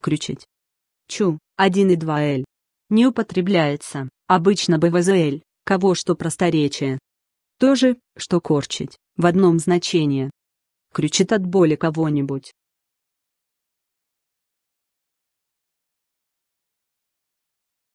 крючить. Чу, 1 и 2 л. Не употребляется, обычно БВЗЛ, кого что просторечие. То же, что корчить, в одном значении. Крючит от боли кого-нибудь,